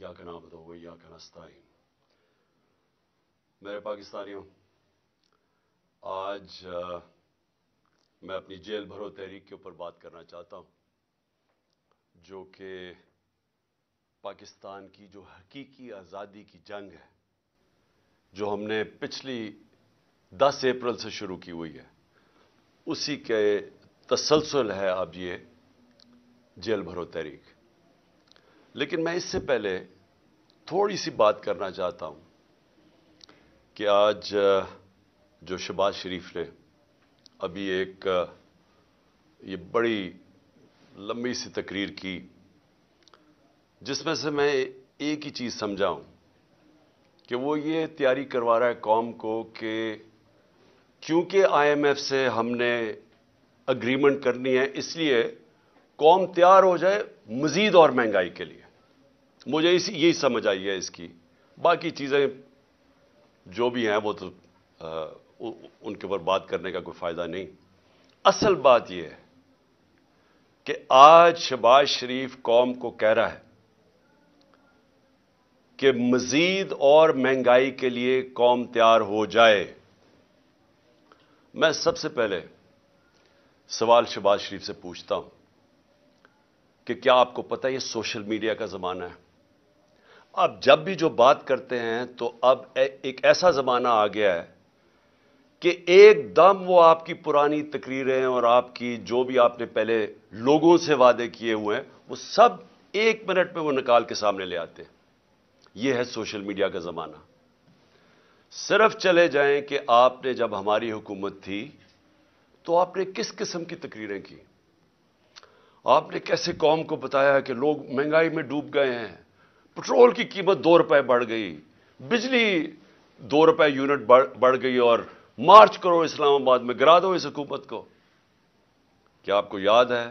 या नाम बदोगे या का सताई मेरे पाकिस्तानियों आज आ, मैं अपनी जेल भरो तहरीक के ऊपर बात करना चाहता हूं जो कि पाकिस्तान की जो हकीकी आज़ादी की जंग है जो हमने पिछली 10 अप्रैल से शुरू की हुई है उसी के तसलसल है अब ये जेल भरो तहरीक लेकिन मैं इससे पहले थोड़ी सी बात करना चाहता हूं कि आज जो शबाज शरीफ ने अभी एक ये बड़ी लंबी सी तकरीर की जिसमें से मैं एक ही चीज़ समझाऊं कि वो ये तैयारी करवा रहा है कौम को कि क्योंकि आईएमएफ से हमने अग्रीमेंट करनी है इसलिए कौम तैयार हो जाए मज़ीद और महंगाई के लिए मुझे इस यही समझ आई है इसकी बाकी चीज़ें जो भी हैं वो तो आ, उ, उनके ऊपर बात करने का कोई फ़ायदा नहीं असल बात यह है कि आज शबाज शरीफ कौम को कह रहा है कि मजीद और महंगाई के लिए कौम तैयार हो जाए मैं सबसे पहले सवाल शबाज शरीफ से पूछता हूं कि क्या आपको पता है ये सोशल मीडिया का ज़माना है अब जब भी जो बात करते हैं तो अब एक ऐसा ज़माना आ गया है कि एकदम वो आपकी पुरानी तकरीरें और आपकी जो भी आपने पहले लोगों से वादे किए हुए हैं वो सब एक मिनट में वो निकाल के सामने ले आते हैं ये है सोशल मीडिया का ज़माना सिर्फ चले जाएं कि आपने जब हमारी हुकूमत थी तो आपने किस किस्म की तकरीरें की आपने कैसे कौम को बताया कि लोग महंगाई में डूब गए हैं पेट्रोल की कीमत दो रुपए बढ़ गई बिजली दो रुपए यूनिट बढ़ गई और मार्च करो इस्लामाबाद में गिरा दो इस हुकूमत को क्या आपको याद है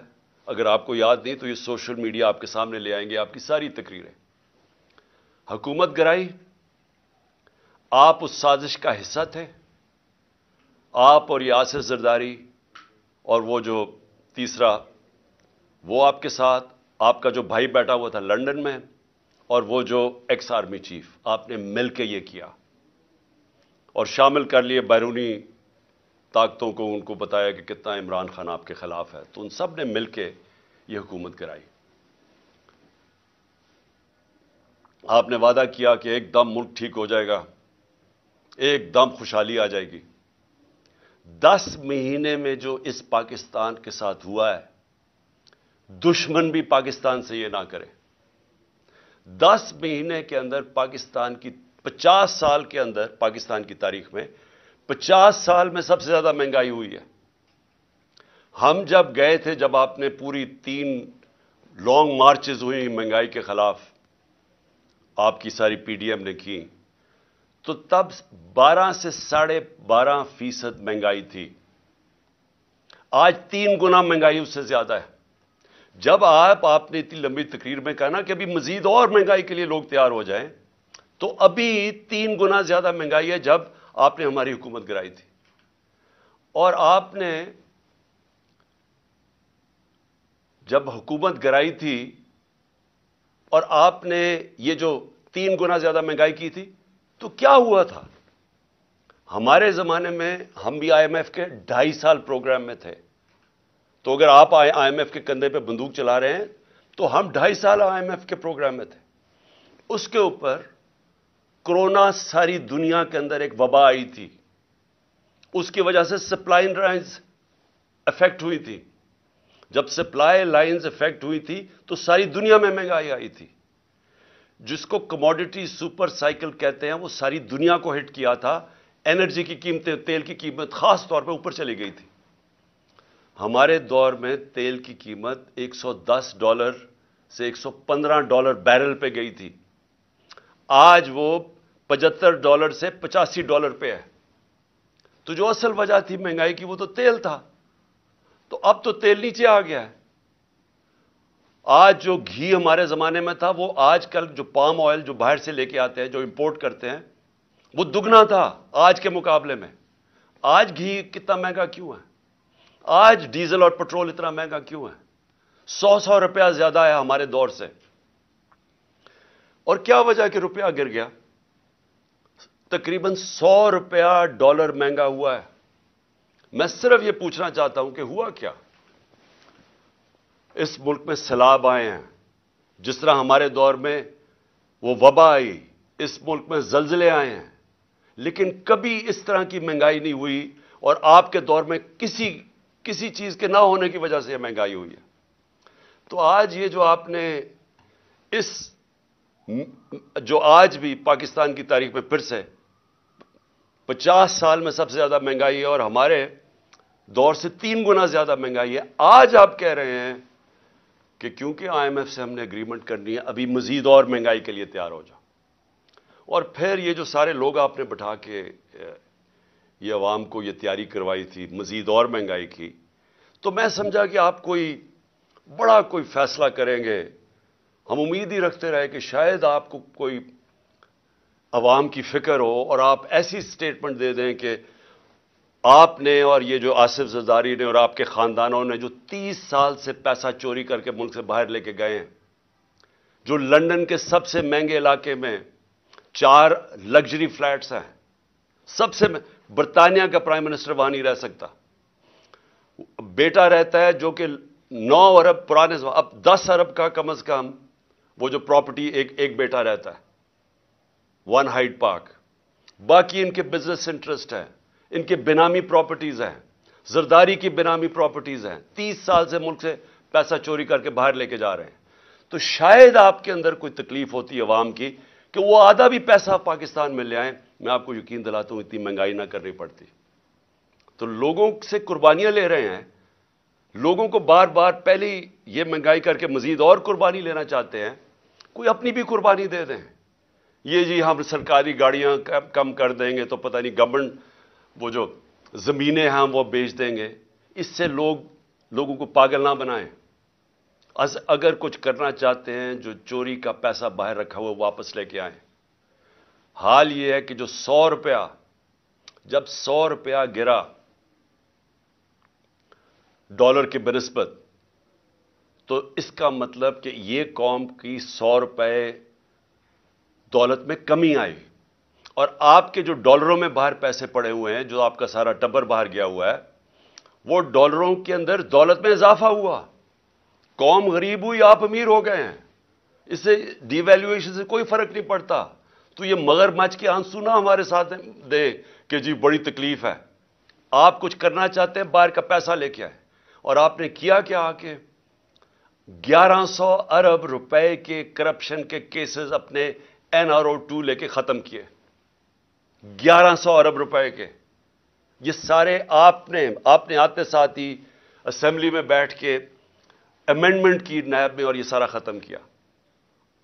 अगर आपको याद नहीं तो ये सोशल मीडिया आपके सामने ले आएंगे आपकी सारी तकरीरें हुकूमत गिराई आप उस साजिश का हिस्सा थे आप और यासिर जरदारी और वो जो तीसरा वो आपके साथ आपका जो भाई बैठा हुआ था लंदन में और वो जो एक्स आर्मी चीफ आपने मिल के ये किया और शामिल कर लिए बैरूनी ताकतों को उनको बताया कि कितना इमरान खान आपके खिलाफ है तो उन सब ने मिल के ये हुकूमत कराई आपने वादा किया कि एकदम मुल्क ठीक हो जाएगा एकदम खुशहाली आ जाएगी दस महीने में जो इस पाकिस्तान के साथ हुआ है दुश्मन भी पाकिस्तान से ये ना करे दस महीने के अंदर पाकिस्तान की पचास साल के अंदर पाकिस्तान की तारीख में पचास साल में सबसे ज़्यादा महंगाई हुई है हम जब गए थे जब आपने पूरी तीन लॉन्ग मार्चेज हुई महंगाई के खिलाफ आपकी सारी पीडीएम ने की तो तब 12 से साढ़े बारह फीसद महंगाई थी आज तीन गुना महंगाई उससे ज्यादा है जब आप आपने इतनी लंबी तकरीर में कहा ना कि अभी मजीद और महंगाई के लिए लोग तैयार हो जाए तो अभी तीन गुना ज़्यादा महंगाई है जब आपने हमारी हुकूमत गिराई थी और आपने जब हुकूमत गिराई थी और आपने ये जो तीन गुना ज़्यादा महंगाई की थी तो क्या हुआ था हमारे ज़माने में हम भी आईएमएफ के ढाई साल प्रोग्राम में थे तो अगर आप आईएमएफ के कंधे पे बंदूक चला रहे हैं तो हम ढाई साल आईएमएफ के प्रोग्राम में थे उसके ऊपर कोरोना सारी दुनिया के अंदर एक वबा आई थी उसकी वजह से सप्लाई लाइन्स अफेक्ट हुई थी जब सप्लाई लाइन्स अफेक्ट हुई थी तो सारी दुनिया में महंगाई आई थी जिसको कमोडिटी सुपर साइकिल कहते हैं वो सारी दुनिया को हिट किया था एनर्जी की कीमतें तेल की कीमत खास तौर पे ऊपर चली गई थी हमारे दौर में तेल की कीमत 110 डॉलर से 115 डॉलर बैरल पे गई थी आज वो 75 डॉलर से 85 डॉलर पे है तो जो असल वजह थी महंगाई की वो तो तेल था तो अब तो तेल नीचे आ गया है आज जो घी हमारे ज़माने में था वो आजकल जो पाम ऑयल जो बाहर से लेके आते हैं जो इंपोर्ट करते हैं वो दुगना था आज के मुकाबले में आज घी कितना महंगा क्यों है आज डीजल और पेट्रोल इतना महंगा क्यों है सौ सौ रुपया ज्यादा है हमारे दौर से और क्या वजह कि रुपया गिर गया तकरीबन सौ रुपया डॉलर महंगा हुआ है मैं सिर्फ यह पूछना चाहता हूं कि हुआ क्या इस मुल्क में सैलाब आए हैं जिस तरह हमारे दौर में वो वबा आई इस मुल्क में जलजले आए हैं लेकिन कभी इस तरह की महंगाई नहीं हुई और आपके दौर में किसी किसी चीज़ के ना होने की वजह से यह महंगाई हुई है तो आज ये जो आपने इस जो आज भी पाकिस्तान की तारीख में फिर से पचास साल में सबसे ज़्यादा महंगाई है और हमारे दौर से तीन गुना ज़्यादा महंगाई है आज आप कह रहे हैं कि क्योंकि आईएमएफ से हमने एग्रीमेंट करनी है अभी मजीद और महंगाई के लिए तैयार हो जाओ और फिर ये जो सारे लोग आपने बैठा के ये आवाम को ये तैयारी करवाई थी मज़ीद और महंगाई की तो मैं समझा कि आप कोई बड़ा कोई फैसला करेंगे हम उम्मीद ही रखते रहे कि शायद आपको कोई आवाम की फ़िक्र हो और आप ऐसी स्टेटमेंट दे दें कि आपने और ये जो आसिफ जदारी ने और आपके ख़ानदानों ने जो तीस साल से पैसा चोरी करके मुल्क से बाहर लेके गए हैं जो लंदन के सबसे महंगे इलाके में चार लग्जरी फ्लैट्स हैं सबसे बरतानिया का प्राइम मिनिस्टर वहां नहीं रह सकता बेटा रहता है जो कि नौ अरब पुराने अब दस अरब का कम अज कम वो जो प्रॉपर्टी एक एक बेटा रहता है वन हाइट पार्क बाकी इनके बिजनेस इंटरेस्ट है इनके बेनामी प्रॉपर्टीज हैं जरदारी की बेनामी प्रॉपर्टीज हैं तीस साल से मुल्क से पैसा चोरी करके बाहर लेके जा रहे हैं तो शायद आपके अंदर कोई तकलीफ होती है अवाम की कि वो आधा भी पैसा पाकिस्तान में ले आए मैं आपको यकीन दिलाता हूं इतनी महंगाई ना करनी पड़ती तो लोगों से कुर्बानियां ले रहे हैं लोगों को बार बार पहले ये महंगाई करके मजीद और कुर्बानी लेना चाहते हैं कोई अपनी भी कुर्बानी दे दें ये जी हम सरकारी गाड़ियां कम, कर देंगे तो पता नहीं गवर्नमेंट वो जो ज़मीनें हैं वो बेच देंगे इससे लोग लोगों को पागल ना बनाएं अगर कुछ करना चाहते हैं जो चोरी का पैसा बाहर रखा हुआ वापस लेके आए हाल यह है कि जो सौ रुपया जब सौ रुपया गिरा डॉलर के बनस्पत तो इसका मतलब कि ये कौम की सौ रुपए दौलत में कमी आई और आपके जो डॉलरों में बाहर पैसे पड़े हुए हैं जो आपका सारा टब्बर बाहर गया हुआ है वो डॉलरों के अंदर दौलत में इजाफा हुआ कौम गरीब हुई आप अमीर हो गए हैं इससे डिवैल्यूएशन से कोई फर्क नहीं पड़ता तो ये मगर मच के आंसू ना हमारे साथ दें कि जी बड़ी तकलीफ है आप कुछ करना चाहते हैं बाहर का पैसा लेके आए और आपने किया क्या आके 1100 अरब रुपए के करप्शन के केसेस अपने एनआरओ टू लेके खत्म किए 1100 अरब रुपए के ये सारे आपने आपने आते साथ ही असेंबली में बैठ के अमेंडमेंट की नैब में और ये सारा खत्म किया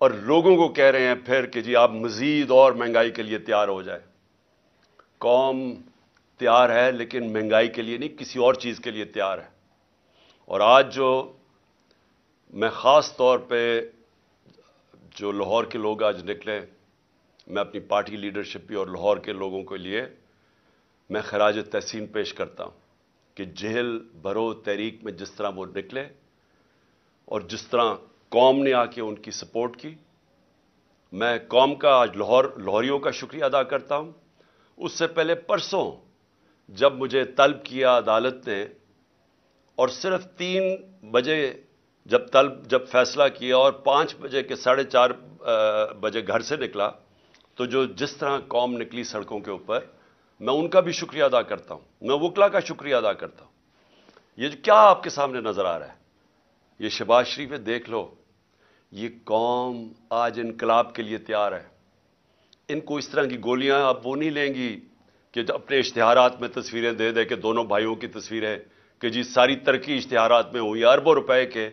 और लोगों को कह रहे हैं फिर कि जी आप मज़ीद और महंगाई के लिए तैयार हो जाए कौम तैयार है लेकिन महंगाई के लिए नहीं किसी और चीज़ के लिए तैयार है और आज जो मैं ख़ास तौर पे जो लाहौर के लोग आज निकले मैं अपनी पार्टी लीडरशिप भी और लाहौर के लोगों के लिए मैं खराज तहसीन पेश करता हूं कि जहल भरो तहरीक में जिस तरह वो निकले और जिस तरह कौम ने आके उनकी सपोर्ट की मैं कौम का आज लाहौर लाहौरियों का शुक्रिया अदा करता हूँ उससे पहले परसों जब मुझे तलब किया अदालत ने और सिर्फ तीन बजे जब तलब जब फैसला किया और पाँच बजे के साढ़े चार बजे घर से निकला तो जो जिस तरह कौम निकली सड़कों के ऊपर मैं उनका भी शुक्रिया अदा करता हूँ मैं वकला का शुक्रिया अदा करता हूँ ये जो क्या आपके सामने नज़र आ रहा है ये शबाज शरीफ देख लो ये कौम आज इनकलाब के लिए तैयार है इनको इस तरह की गोलियां अब वो नहीं लेंगी कि अपने इश्तहारात में तस्वीरें दे दे के दोनों भाइयों की तस्वीरें कि जी सारी तरक्की इश्तहारात में हुई अरबों रुपए के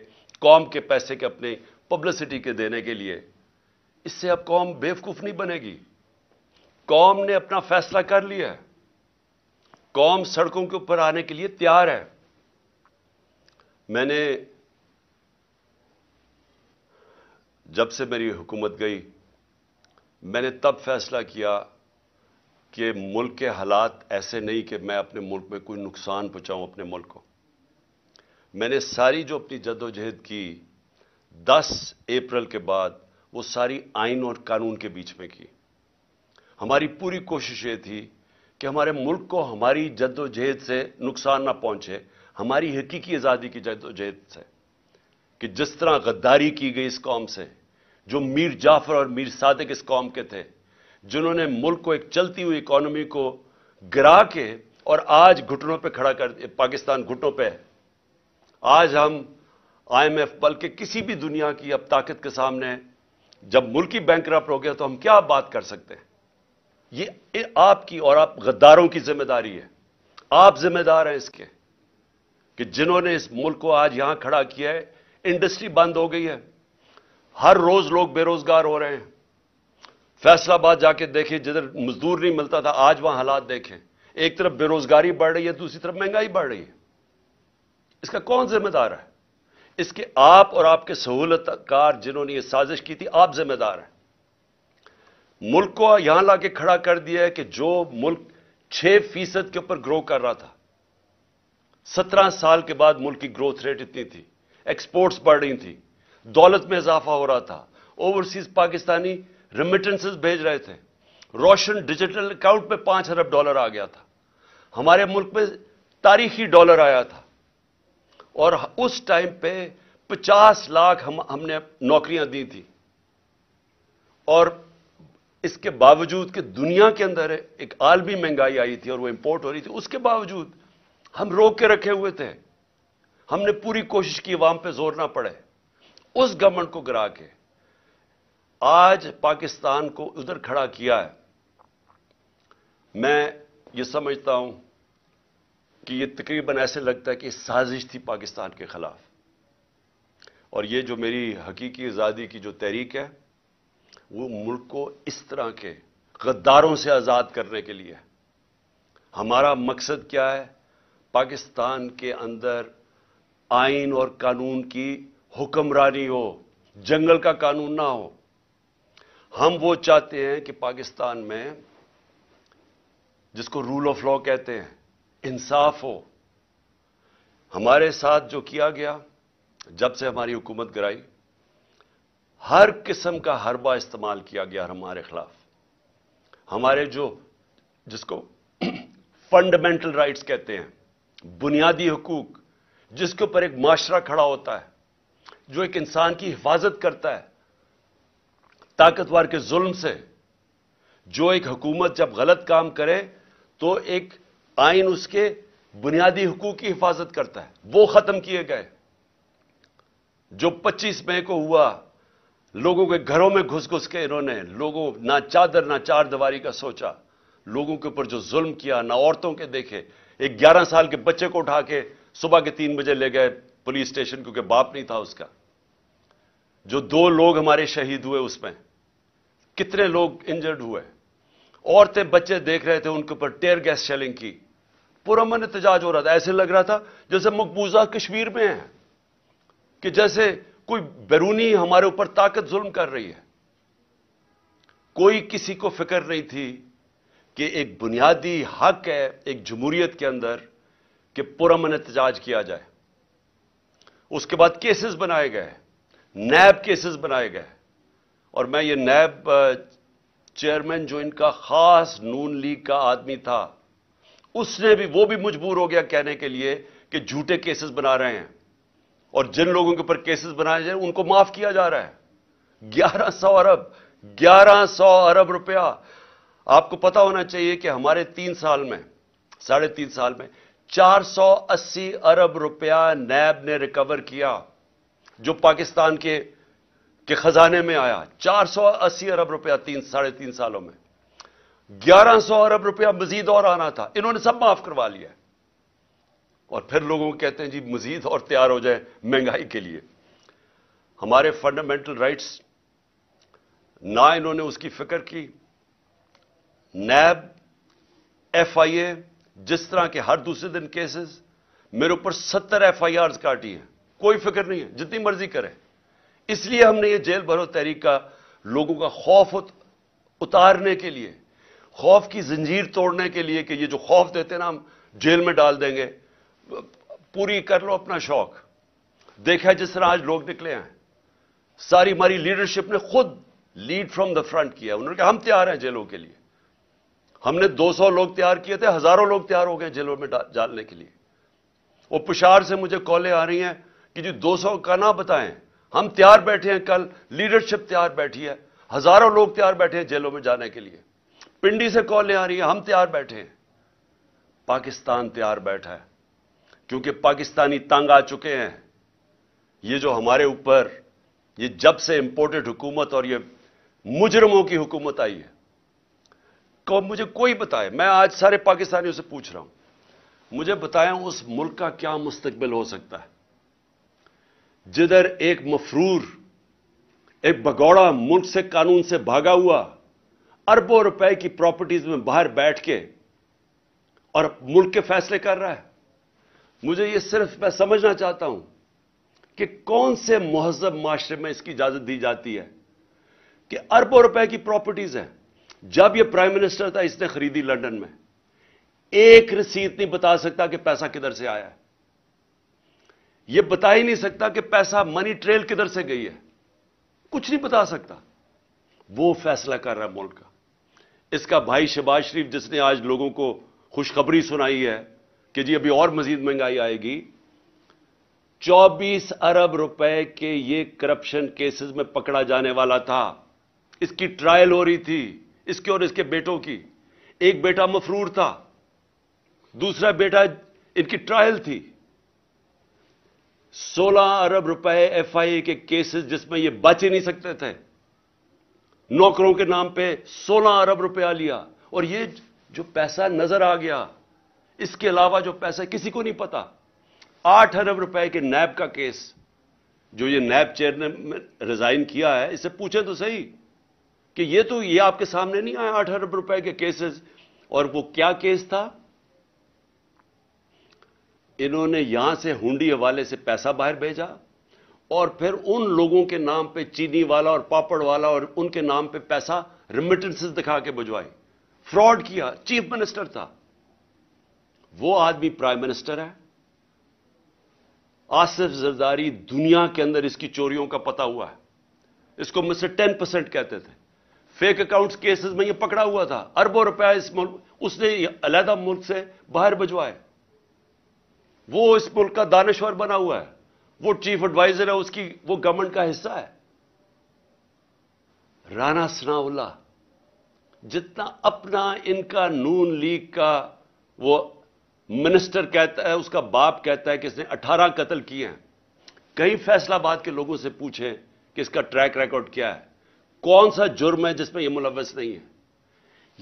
कौम के पैसे के अपने पब्लिसिटी के देने के लिए इससे अब कौम बेवकूफ़ नहीं बनेगी कौम ने अपना फैसला कर लिया है कौम सड़कों के ऊपर आने के लिए तैयार है मैंने जब से मेरी हुकूमत गई मैंने तब फैसला किया कि मुल्क के हालात ऐसे नहीं कि मैं अपने मुल्क में कोई नुकसान पहुँचाऊँ अपने मुल्क को मैंने सारी जो अपनी जदोजहद की दस अप्रैल के बाद वो सारी आइन और कानून के बीच में की हमारी पूरी कोशिश ये थी कि हमारे मुल्क को हमारी जद्दोजहद से नुकसान ना पहुंचे हमारी हकीकी आज़ादी की जद्दोजहद से कि जिस तरह गद्दारी की गई इस कौम से जो मीर जाफर और मीर सादक इस कौम के थे जिन्होंने मुल्क को एक चलती हुई इकोनॉमी को गिरा के और आज घुटनों पर खड़ा कर दिया पाकिस्तान घुटों पर आज हम आई एम आईएमएफ बल्कि किसी भी दुनिया की अब ताकत के सामने जब मुल्क ही बैंक हो गया तो हम क्या बात कर सकते हैं ये आपकी और आप गद्दारों की जिम्मेदारी है आप जिम्मेदार हैं इसके कि जिन्होंने इस मुल्क को आज यहां खड़ा किया है इंडस्ट्री बंद हो गई है हर रोज लोग बेरोजगार हो रहे हैं फैसलाबाद जाके देखें जिधर मजदूर नहीं मिलता था आज वहां हालात देखें एक तरफ बेरोजगारी बढ़ रही है दूसरी तरफ महंगाई बढ़ रही है इसका कौन जिम्मेदार है इसके आप और आपके सहूलतकार जिन्होंने ये साजिश की थी आप जिम्मेदार हैं मुल्क को यहां लाके खड़ा कर दिया है कि जो मुल्क छह फीसद के ऊपर ग्रो कर रहा था सत्रह साल के बाद मुल्क की ग्रोथ रेट इतनी थी एक्सपोर्ट्स बढ़ रही थी दौलत में इजाफा हो रहा था ओवरसीज पाकिस्तानी रेमिटेंसेस भेज रहे थे रोशन डिजिटल अकाउंट में पांच अरब डॉलर आ गया था हमारे मुल्क में तारीखी डॉलर आया था और उस टाइम पे पचास लाख हम हमने नौकरियां दी थी और इसके बावजूद कि दुनिया के अंदर एक आलमी महंगाई आई थी और वो इंपोर्ट हो रही थी उसके बावजूद हम रोक के रखे हुए थे हमने पूरी कोशिश की वाम पे जोर ना पड़े उस गवर्नमेंट को गिरा के आज पाकिस्तान को उधर खड़ा किया है मैं ये समझता हूं कि ये तकरीबन ऐसे लगता है कि साजिश थी पाकिस्तान के खिलाफ और ये जो मेरी हकीकी आज़ादी की जो तहरीक है वो मुल्क को इस तरह के गद्दारों से आज़ाद करने के लिए हमारा मकसद क्या है पाकिस्तान के अंदर आइन और कानून की हुक्मरानी हो जंगल का कानून ना हो हम वो चाहते हैं कि पाकिस्तान में जिसको रूल ऑफ लॉ कहते हैं इंसाफ हो हमारे साथ जो किया गया जब से हमारी हुकूमत गिराई हर किस्म का हरबा इस्तेमाल किया गया हमारे खिलाफ हमारे जो जिसको फंडामेंटल राइट्स कहते हैं बुनियादी हकूक जिसके ऊपर एक माशरा खड़ा होता है जो एक इंसान की हिफाजत करता है ताकतवर के जुल्म से जो एक हुकूमत जब गलत काम करे तो एक आइन उसके बुनियादी हकूक की हिफाजत करता है वो खत्म किए गए जो 25 मई को हुआ लोगों के घरों में घुस घुस के इन्होंने लोगों ना चादर ना चार दीवारी का सोचा लोगों के ऊपर जो जुल्म किया ना औरतों के देखे एक 11 साल के बच्चे को उठा के सुबह के तीन बजे ले गए पुलिस स्टेशन क्योंकि बाप नहीं था उसका जो दो लोग हमारे शहीद हुए उसमें कितने लोग इंजर्ड हुए औरतें बच्चे देख रहे थे उनके ऊपर टेयर गैस शेलिंग की पुरमन एहतजाज हो रहा था ऐसे लग रहा था जैसे मकबूजा कश्मीर में है कि जैसे कोई बैरूनी हमारे ऊपर ताकत जुल्म कर रही है कोई किसी को फिक्र नहीं थी कि एक बुनियादी हक है एक जमहूरियत के अंदर कि पुरमन एहतजाज किया जाए उसके बाद केसेस बनाए गए हैं नैब केसेस बनाए गए और मैं ये नैब चेयरमैन जो इनका खास नून लीग का आदमी था उसने भी वो भी मजबूर हो गया कहने के लिए कि झूठे केसेस बना रहे हैं और जिन लोगों के ऊपर केसेस बनाए जाए उनको माफ किया जा रहा है ग्यारह सौ अरब ग्यारह सौ अरब रुपया आपको पता होना चाहिए कि हमारे तीन साल में साढ़े तीन साल में चार सौ अस्सी अरब रुपया नैब ने रिकवर किया जो पाकिस्तान के के खजाने में आया 480 अरब रुपया तीन साढ़े तीन सालों में 1100 अरब रुपया मजीद और आना था इन्होंने सब माफ करवा लिया और फिर लोगों को कहते हैं जी मजीद और तैयार हो जाए महंगाई के लिए हमारे फंडामेंटल राइट्स ना इन्होंने उसकी फिक्र की नैब एफ आई ए जिस तरह के हर दूसरे दिन केसेस मेरे ऊपर सत्तर एफ आई आर काटी हैं कोई फिक्र नहीं है जितनी मर्जी करें इसलिए हमने ये जेल भरो तहरीक का लोगों का खौफ उतारने के लिए खौफ की जंजीर तोड़ने के लिए कि ये जो खौफ देते ना हम जेल में डाल देंगे पूरी कर लो अपना शौक देखा जिस तरह आज लोग निकले हैं सारी हमारी लीडरशिप ने खुद लीड फ्रॉम द फ्रंट किया उन्होंने कहा हम तैयार हैं जेलों के लिए हमने 200 लोग तैयार किए थे हजारों लोग तैयार हो गए जेलों में डालने के लिए वो पुशार से मुझे कॉले आ रही हैं कि जी 200 का ना बताएं हम तैयार बैठे हैं कल लीडरशिप तैयार बैठी है हजारों लोग तैयार बैठे हैं जेलों में जाने के लिए पिंडी से कॉलें आ रही हैं हम तैयार बैठे हैं पाकिस्तान तैयार बैठा है क्योंकि पाकिस्तानी तंग आ चुके हैं ये जो हमारे ऊपर ये जब से इंपोर्टेड हुकूमत और ये मुजरमों की हुकूमत आई है को, मुझे कोई बताए मैं आज सारे पाकिस्तानियों से पूछ रहा हूं मुझे बताएं उस मुल्क का क्या मुस्तकबिल हो सकता है जिधर एक मफरूर एक बगौड़ा मुल्क से कानून से भागा हुआ अरबों रुपए की प्रॉपर्टीज में बाहर बैठ के और मुल्क के फैसले कर रहा है मुझे यह सिर्फ मैं समझना चाहता हूं कि कौन से महजब माशरे में इसकी इजाजत दी जाती है कि अरबों रुपए की प्रॉपर्टीज है जब यह प्राइम मिनिस्टर था इसने खरीदी लंदन में एक रसीद नहीं बता सकता कि पैसा किधर से आया है यह बता ही नहीं सकता कि पैसा मनी ट्रेल किधर से गई है कुछ नहीं बता सकता वो फैसला कर रहा है मुल्क का इसका भाई शबाज शरीफ जिसने आज लोगों को खुशखबरी सुनाई है कि जी अभी और मजीद महंगाई आएगी 24 अरब रुपए के ये करप्शन केसेस में पकड़ा जाने वाला था इसकी ट्रायल हो रही थी इसके और इसके बेटों की एक बेटा मफरूर था दूसरा बेटा इनकी ट्रायल थी सोलह अरब रुपए एफआईए के केसेस जिसमें ये बच ही नहीं सकते थे नौकरों के नाम पे सोलह अरब रुपया लिया और ये जो पैसा नजर आ गया इसके अलावा जो पैसा किसी को नहीं पता आठ अरब रुपए के नैब का केस जो ये नैब चेयर ने रिजाइन किया है इससे पूछे तो सही कि ये तो ये आपके सामने नहीं आया आठ अरब रुपए के केसेस और वो क्या केस था इन्होंने यहां से हुंडी हवाले से पैसा बाहर भेजा और फिर उन लोगों के नाम पे चीनी वाला और पापड़ वाला और उनके नाम पे पैसा रिमिटेंसेस दिखा के भुजवाए फ्रॉड किया चीफ मिनिस्टर था वो आदमी प्राइम मिनिस्टर है आसिफ जरदारी दुनिया के अंदर इसकी चोरियों का पता हुआ है इसको मिस्टर टेन परसेंट कहते थे फेक अकाउंट्स केसेस में ये पकड़ा हुआ था अरबों रुपया इस मुल्क उसने अलहदा मुल्क से बाहर भिजवाए वो इस मुल्क का दानश्वर बना हुआ है वो चीफ एडवाइजर है उसकी वो गवर्नमेंट का हिस्सा है राना सनाउल्ला जितना अपना इनका नून लीग का वो मिनिस्टर कहता है उसका बाप कहता है कि इसने 18 कत्ल किए हैं कई फैसलाबाद के लोगों से पूछें कि इसका ट्रैक रिकॉर्ड क्या है कौन सा जुर्म है जिसमें यह मुलवस नहीं है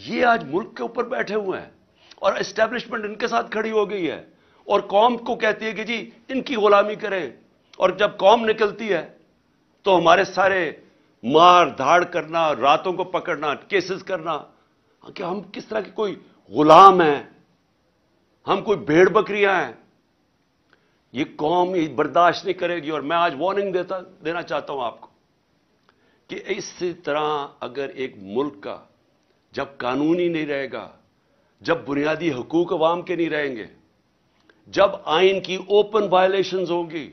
ये आज मुल्क के ऊपर बैठे हुए हैं और एस्टैब्लिशमेंट इनके साथ खड़ी हो गई है और कौम को कहती है कि जी इनकी गुलामी करें और जब कौम निकलती है तो हमारे सारे मार धाड़ करना रातों को पकड़ना केसेस करना कि हम किस तरह के कोई गुलाम हैं हम कोई भेड़ बकरियां हैं ये कौम ये बर्दाश्त नहीं करेगी और मैं आज वार्निंग देता देना चाहता हूं आपको कि इस तरह अगर एक मुल्क का जब कानून ही नहीं रहेगा जब बुनियादी हकूक अवाम के नहीं रहेंगे जब आइन की ओपन वायलेशन होंगी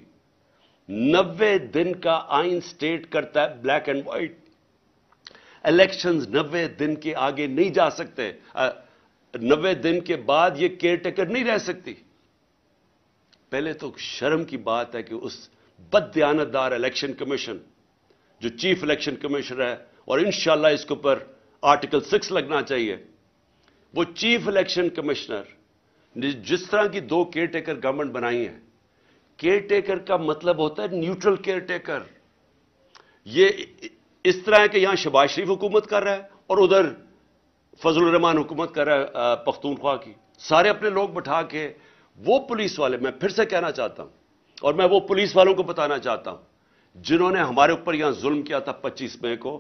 नब्बे दिन का आइन स्टेट करता है ब्लैक एंड व्हाइट इलेक्शंस नब्बे दिन के आगे नहीं जा सकते नब्बे दिन के बाद ये केयर टेकर नहीं रह सकती पहले तो शर्म की बात है कि उस बदयानतदार इलेक्शन कमीशन जो चीफ इलेक्शन कमिश्नर है और इंशाला इसके ऊपर आर्टिकल सिक्स लगना चाहिए वो चीफ इलेक्शन कमिश्नर जिस तरह की दो केयर टेकर गवर्नमेंट बनाई है केयर टेकर का मतलब होता है न्यूट्रल केयर टेकर ये इस तरह है कि यहां शबाज शरीफ हुकूमत कर रहा है और उधर फजल रहमान हुकूमत कर रहा है पख्तूनख्वा की सारे अपने लोग बैठा के वो पुलिस वाले मैं फिर से कहना चाहता हूं और मैं वो पुलिस वालों को बताना चाहता हूं जिन्होंने हमारे ऊपर यहां जुल्म किया था पच्चीस मई को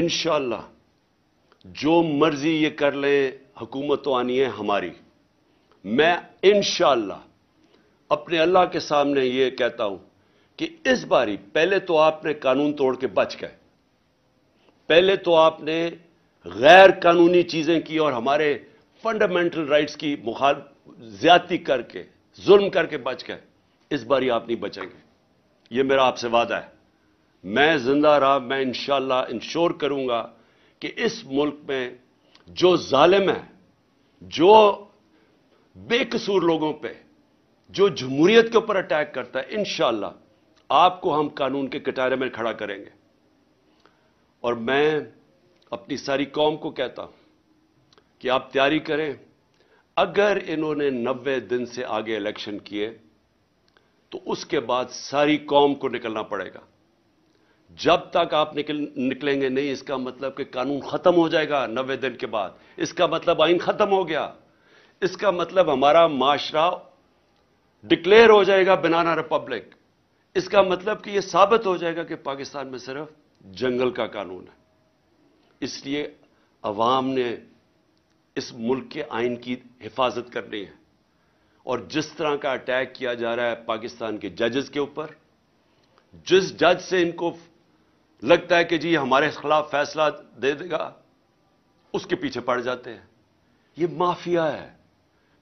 इनशाला जो मर्जी ये कर लें हुकूमत तो आनी है हमारी मैं इन अपने अल्लाह के सामने यह कहता हूं कि इस बारी पहले तो आपने कानून तोड़ के बच गए पहले तो आपने गैर कानूनी चीजें की और हमारे फंडामेंटल राइट्स की मुखाल ज्यादती करके जुल्म करके बच गए इस बारी आप नहीं बचेंगे यह मेरा आपसे वादा है मैं जिंदा रहा मैं इंशाला इंश्योर करूंगा कि इस मुल्क में जो जालिम है जो बेकसूर लोगों पर जो जमहूरियत के ऊपर अटैक करता है इंशाला आपको हम कानून के कटारे में खड़ा करेंगे और मैं अपनी सारी कौम को कहता हूं कि आप तैयारी करें अगर इन्होंने नब्बे दिन से आगे इलेक्शन किए तो उसके बाद सारी कौम को निकलना पड़ेगा जब तक आप निकल निकलेंगे नहीं इसका मतलब कि कानून खत्म हो जाएगा नबे दिन के बाद इसका मतलब आइन खत्म हो गया इसका मतलब हमारा माशरा डिक्लेयर हो जाएगा बनाना रिपब्लिक इसका मतलब कि यह साबित हो जाएगा कि पाकिस्तान में सिर्फ जंगल का कानून है इसलिए अवाम ने इस मुल्क के आइन की हिफाजत करनी है और जिस तरह का अटैक किया जा रहा है पाकिस्तान के जजेस के ऊपर जिस जज से इनको लगता है कि जी हमारे खिलाफ फैसला दे देगा उसके पीछे पड़ जाते हैं ये माफिया है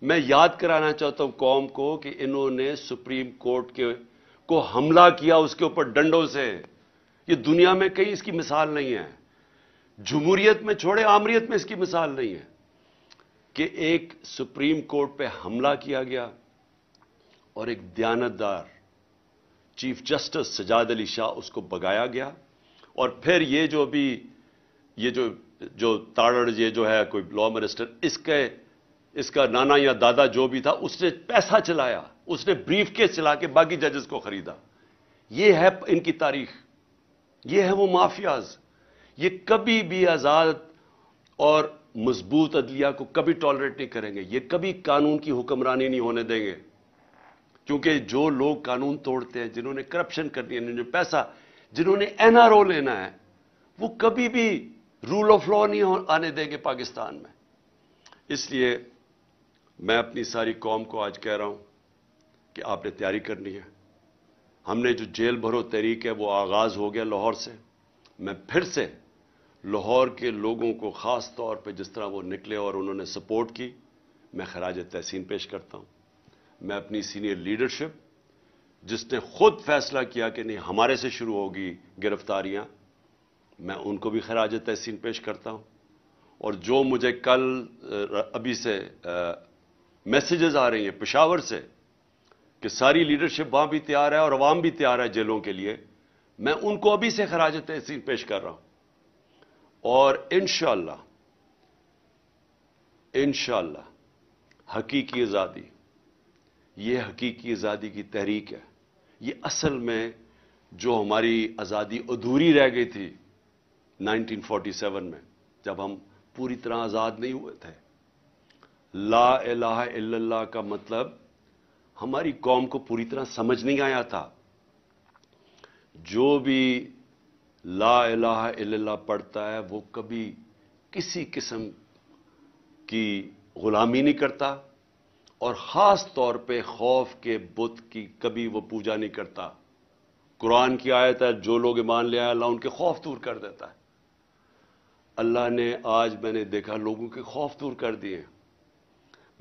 मैं याद कराना चाहता हूं कौम को कि इन्होंने सुप्रीम कोर्ट के को हमला किया उसके ऊपर डंडों से ये दुनिया में कहीं इसकी मिसाल नहीं है जमहूरियत में छोड़े आमरीत में इसकी मिसाल नहीं है कि एक सुप्रीम कोर्ट पर हमला किया गया और एक दयानतदार चीफ जस्टिस सजाद अली शाह उसको बगाया गया और फिर ये जो भी ये जो जो ताड़ ये जो है कोई लॉ मिनिस्टर इसके इसका नाना या दादा जो भी था उसने पैसा चलाया उसने ब्रीफ केस चला के बाकी जजेस को खरीदा ये है इनकी तारीख ये है वो माफियाज ये कभी भी आज़ाद और मजबूत अदलिया को कभी टॉलरेट नहीं करेंगे ये कभी कानून की हुक्मरानी नहीं होने देंगे क्योंकि जो लोग कानून तोड़ते हैं जिन्होंने करप्शन करनी है जिन्होंने पैसा जिन्होंने एनआरओ लेना है वो कभी भी रूल ऑफ लॉ नहीं आने देंगे पाकिस्तान में इसलिए मैं अपनी सारी कौम को आज कह रहा हूं कि आपने तैयारी करनी है हमने जो जेल भरो तहरीक है वो आगाज़ हो गया लाहौर से मैं फिर से लाहौर के लोगों को ख़ास तौर पे जिस तरह वो निकले और उन्होंने सपोर्ट की मैं खराज तहसीन पेश करता हूं मैं अपनी सीनियर लीडरशिप जिसने खुद फैसला किया कि नहीं हमारे से शुरू होगी गिरफ्तारियां मैं उनको भी खराज तहसीन पेश करता हूं और जो मुझे कल अभी से मैसेजेस आ रही हैं पिशावर से कि सारी लीडरशिप वहां भी तैयार है और अवाम भी तैयार है जेलों के लिए मैं उनको अभी से खराज तहसीन पेश कर रहा हूं और इनशाला इनशाला हकीकी आज़ादी ये हकीकी आज़ादी की तहरीक है ये असल में जो हमारी आज़ादी अधूरी रह गई थी 1947 में जब हम पूरी तरह आज़ाद नहीं हुए थे ला इलाहा इल्लल्लाह का मतलब हमारी कौम को पूरी तरह समझ नहीं आया था जो भी ला एला इल्लल्लाह पढ़ता है वो कभी किसी किस्म की गुलामी नहीं करता और खास तौर पे खौफ के बुत की कभी वो पूजा नहीं करता कुरान की आयत है जो लोग ईमान ले आए अल्लाह उनके खौफ दूर कर देता है अल्लाह ने आज मैंने देखा लोगों के खौफ दूर कर दिए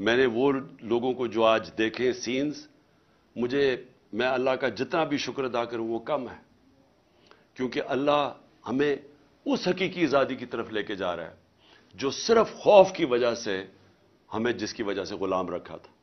मैंने वो लोगों को जो आज देखे सीन्स मुझे मैं अल्लाह का जितना भी शुक्र अदा करूँ वो कम है क्योंकि अल्लाह हमें उस हकीकी आज़ादी की तरफ लेके जा रहा है जो सिर्फ खौफ की वजह से हमें जिसकी वजह से गुलाम रखा था